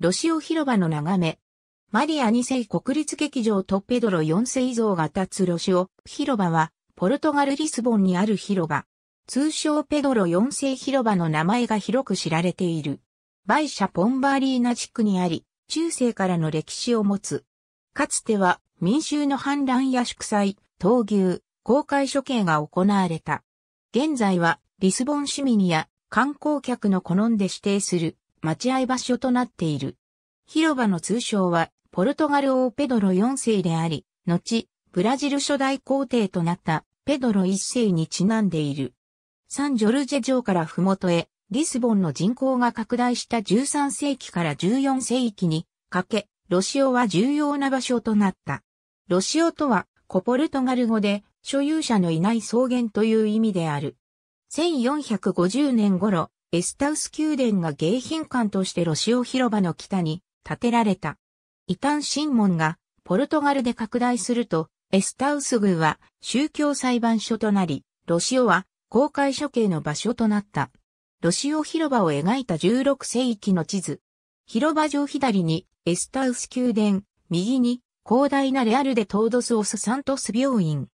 ロシオ広場の眺め。マリア2世国立劇場とペドロ4世像が立つロシオ広場は、ポルトガル・リスボンにある広場。通称ペドロ4世広場の名前が広く知られている。バイシャ・ポンバーリーナ地区にあり、中世からの歴史を持つ。かつては民衆の反乱や祝祭、闘牛、公開処刑が行われた。現在はリスボン市民や観光客の好んで指定する待合場所となっている。広場の通称は、ポルトガル王ペドロ4世であり、後、ブラジル初代皇帝となったペドロ1世にちなんでいる。サンジョルジェ城から麓へ、リスボンの人口が拡大した13世紀から14世紀にかけ、ロシオは重要な場所となった。ロシオとは、コポルトガル語で、所有者のいない草原という意味である。1450年頃、エスタウス宮殿が迎賓館としてロシオ広場の北に建てられた。異端審問がポルトガルで拡大すると、エスタウス宮は宗教裁判所となり、ロシオは公開処刑の場所となった。ロシオ広場を描いた16世紀の地図。広場上左にエスタウス宮殿、右に広大なレアルデ・トードスオスサントス病院。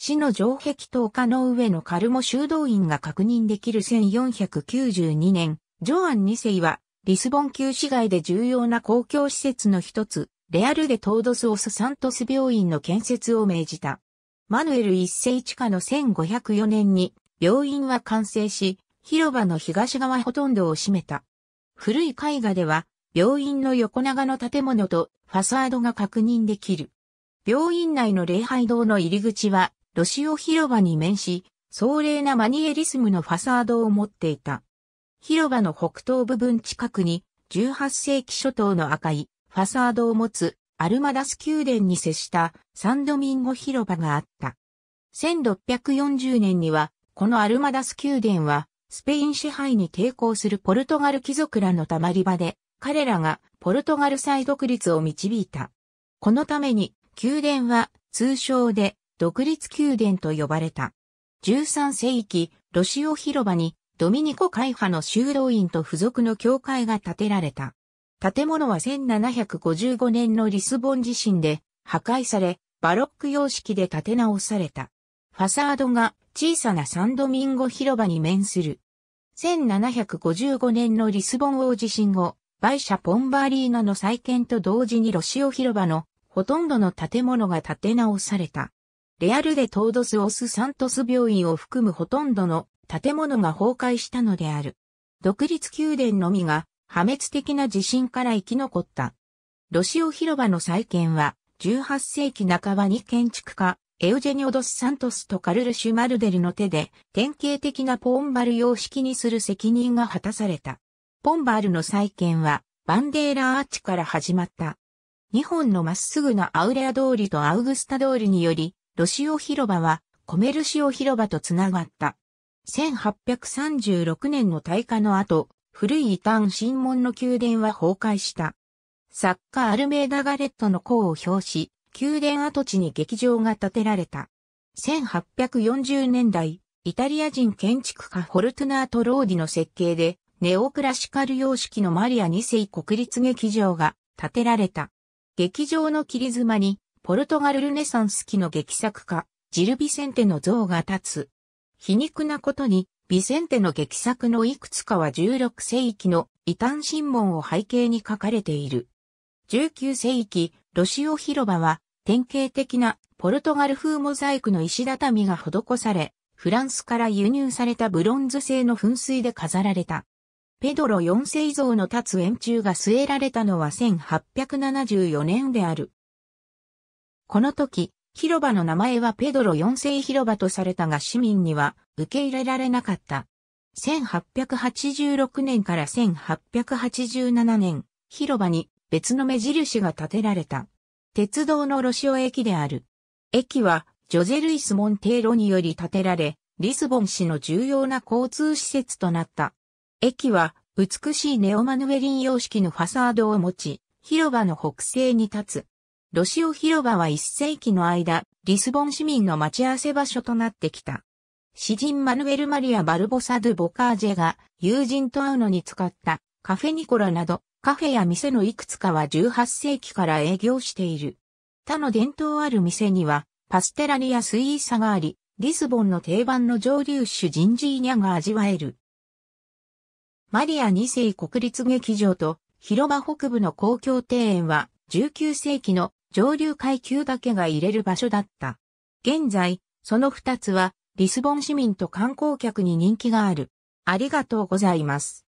市の城壁と丘の上のカルモ修道院が確認できる1492年、ジョアン2世は、リスボン旧市街で重要な公共施設の一つ、レアルデ・トードス・オス・サントス病院の建設を命じた。マヌエル一世地下の1504年に、病院は完成し、広場の東側ほとんどを占めた。古い絵画では、病院の横長の建物とファサードが確認できる。病院内の礼拝堂の入り口は、ロシオ広場に面し、壮麗なマニエリスムのファサードを持っていた。広場の北東部分近くに、18世紀初頭の赤いファサードを持つアルマダス宮殿に接したサンドミンゴ広場があった。1640年には、このアルマダス宮殿は、スペイン支配に抵抗するポルトガル貴族らのたまり場で、彼らがポルトガル再独立を導いた。このために、宮殿は通称で独立宮殿と呼ばれた。13世紀、ロシオ広場にドミニコ会派の修道院と付属の教会が建てられた。建物は1755年のリスボン地震で破壊され、バロック様式で建て直された。ファサードが小さなサンドミンゴ広場に面する。1755年のリスボン大地震後、バイシャ・ポンバーリーナの再建と同時にロシオ広場のほとんどの建物が建て直された。レアルでトードス・オス・サントス病院を含むほとんどの建物が崩壊したのである。独立宮殿のみが破滅的な地震から生き残った。ロシオ広場の再建は18世紀半ばに建築家エウジェニオドス・サントスとカルル・シュマルデルの手で典型的なポンバル様式にする責任が果たされた。ポンバルの再建はバンデーラアーチから始まった。日本のまっすぐなアウレア通りとアウグスタ通りによりロシオ広場はコメルシオ広場とつながった。1836年の大火の後、古い異端新門の宮殿は崩壊した。作家アルメーダ・ガレットの功を表し、宮殿跡地に劇場が建てられた。1840年代、イタリア人建築家フォルトナート・ローディの設計で、ネオクラシカル様式のマリア2世国立劇場が建てられた。劇場の切り妻にポルトガルルネサンス期の劇作家、ジル・ビセンテの像が立つ。皮肉なことに、ビセンテの劇作のいくつかは16世紀の異端神門を背景に書かれている。19世紀、ロシオ広場は典型的なポルトガル風モザイクの石畳が施され、フランスから輸入されたブロンズ製の噴水で飾られた。ペドロ4世像の立つ円柱が据えられたのは1874年である。この時、広場の名前はペドロ4世広場とされたが市民には受け入れられなかった。1886年から1887年、広場に別の目印が建てられた。鉄道のロシオ駅である。駅はジョゼルイス・モンテーロにより建てられ、リスボン市の重要な交通施設となった。駅は美しいネオマヌエリン様式のファサードを持ち、広場の北西に立つロシオ広場は1世紀の間、リスボン市民の待ち合わせ場所となってきた。詩人マヌエル・マリア・バルボサ・ドゥ・ボカージェが友人と会うのに使ったカフェニコラなどカフェや店のいくつかは18世紀から営業している。他の伝統ある店にはパステラリアスイーサがあり、リスボンの定番の蒸留酒ジンジーニャが味わえる。マリア2世国立劇場と広場北部の公共庭園は19世紀の上流階級だけが入れる場所だった。現在、その二つは、リスボン市民と観光客に人気がある。ありがとうございます。